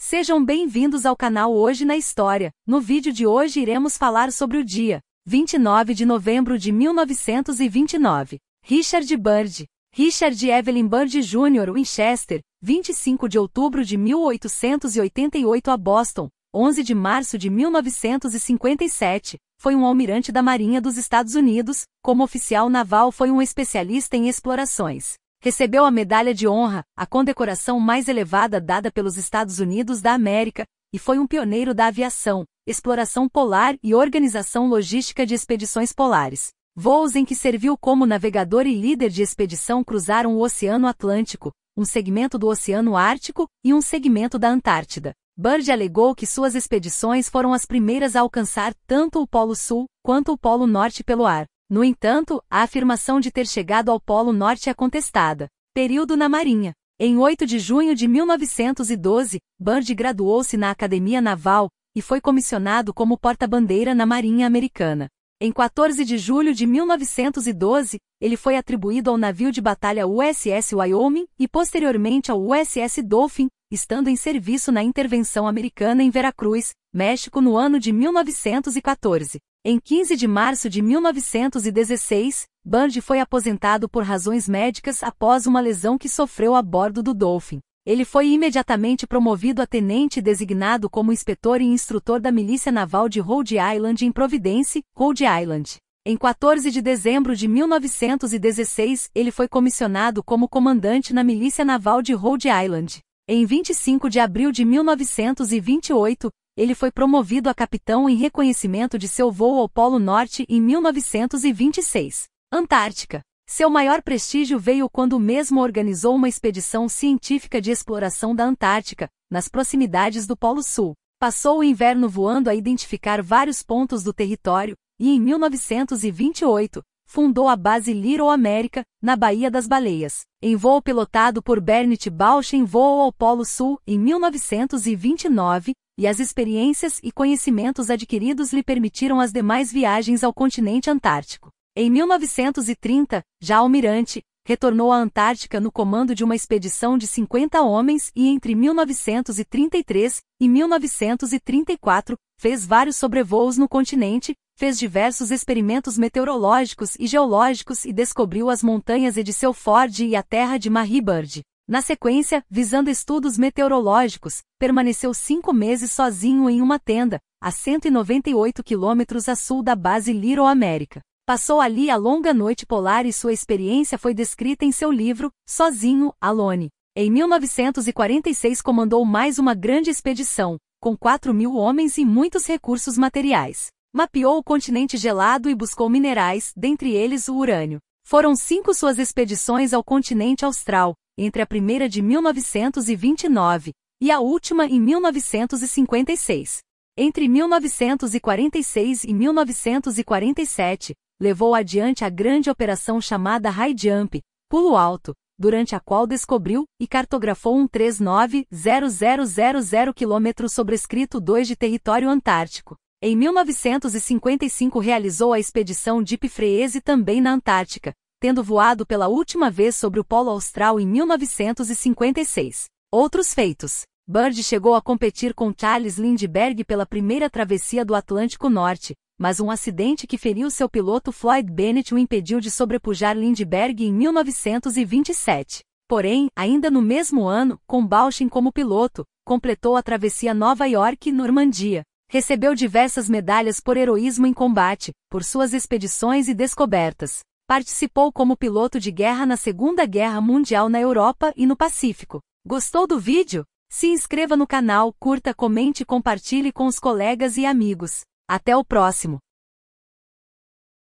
Sejam bem-vindos ao canal Hoje na História. No vídeo de hoje iremos falar sobre o dia 29 de novembro de 1929. Richard Byrd. Richard Evelyn Byrd Jr. Winchester, 25 de outubro de 1888 a Boston, 11 de março de 1957, foi um almirante da Marinha dos Estados Unidos, como oficial naval foi um especialista em explorações recebeu a Medalha de Honra, a condecoração mais elevada dada pelos Estados Unidos da América, e foi um pioneiro da aviação, exploração polar e organização logística de expedições polares. Voos em que serviu como navegador e líder de expedição cruzaram o Oceano Atlântico, um segmento do Oceano Ártico e um segmento da Antártida. Bird alegou que suas expedições foram as primeiras a alcançar tanto o Polo Sul quanto o Polo Norte pelo ar. No entanto, a afirmação de ter chegado ao Polo Norte é contestada. Período na Marinha. Em 8 de junho de 1912, Bird graduou-se na Academia Naval e foi comissionado como porta-bandeira na Marinha Americana. Em 14 de julho de 1912, ele foi atribuído ao navio de batalha USS Wyoming e posteriormente ao USS Dolphin, estando em serviço na intervenção americana em Veracruz, México no ano de 1914. Em 15 de março de 1916, Bundy foi aposentado por razões médicas após uma lesão que sofreu a bordo do Dolphin. Ele foi imediatamente promovido a tenente e designado como inspetor e instrutor da milícia naval de Rhode Island em Providence, Rhode Island. Em 14 de dezembro de 1916, ele foi comissionado como comandante na milícia naval de Rhode Island. Em 25 de abril de 1928, ele foi promovido a capitão em reconhecimento de seu voo ao Polo Norte em 1926. Antártica. Seu maior prestígio veio quando mesmo organizou uma expedição científica de exploração da Antártica, nas proximidades do Polo Sul. Passou o inverno voando a identificar vários pontos do território, e em 1928, fundou a base Little América, na Baía das Baleias, em voo pilotado por Bernit Bausch em voo ao Polo Sul em 1929, e as experiências e conhecimentos adquiridos lhe permitiram as demais viagens ao continente antártico. Em 1930, já almirante, retornou à Antártica no comando de uma expedição de 50 homens e entre 1933 e 1934 fez vários sobrevoos no continente, fez diversos experimentos meteorológicos e geológicos e descobriu as montanhas Ediceu Ford e a terra de Bird. Na sequência, visando estudos meteorológicos, permaneceu cinco meses sozinho em uma tenda, a 198 quilômetros a sul da base Little América. Passou ali a longa noite polar e sua experiência foi descrita em seu livro, Sozinho, Alone. Em 1946 comandou mais uma grande expedição, com 4 mil homens e muitos recursos materiais. Mapeou o continente gelado e buscou minerais, dentre eles o urânio. Foram cinco suas expedições ao continente austral, entre a primeira de 1929 e a última em 1956. Entre 1946 e 1947, levou adiante a grande operação chamada High Jump, pulo alto, durante a qual descobriu e cartografou um 39.0000 km sobrescrito 2 de território antártico. Em 1955 realizou a expedição Deep Freeze também na Antártica, tendo voado pela última vez sobre o Polo Austral em 1956. Outros feitos. Bird chegou a competir com Charles Lindbergh pela primeira travessia do Atlântico Norte, mas um acidente que feriu seu piloto Floyd Bennett o impediu de sobrepujar Lindbergh em 1927. Porém, ainda no mesmo ano, com Balchin como piloto, completou a travessia Nova York-Normandia, Recebeu diversas medalhas por heroísmo em combate, por suas expedições e descobertas. Participou como piloto de guerra na Segunda Guerra Mundial na Europa e no Pacífico. Gostou do vídeo? Se inscreva no canal, curta, comente e compartilhe com os colegas e amigos. Até o próximo!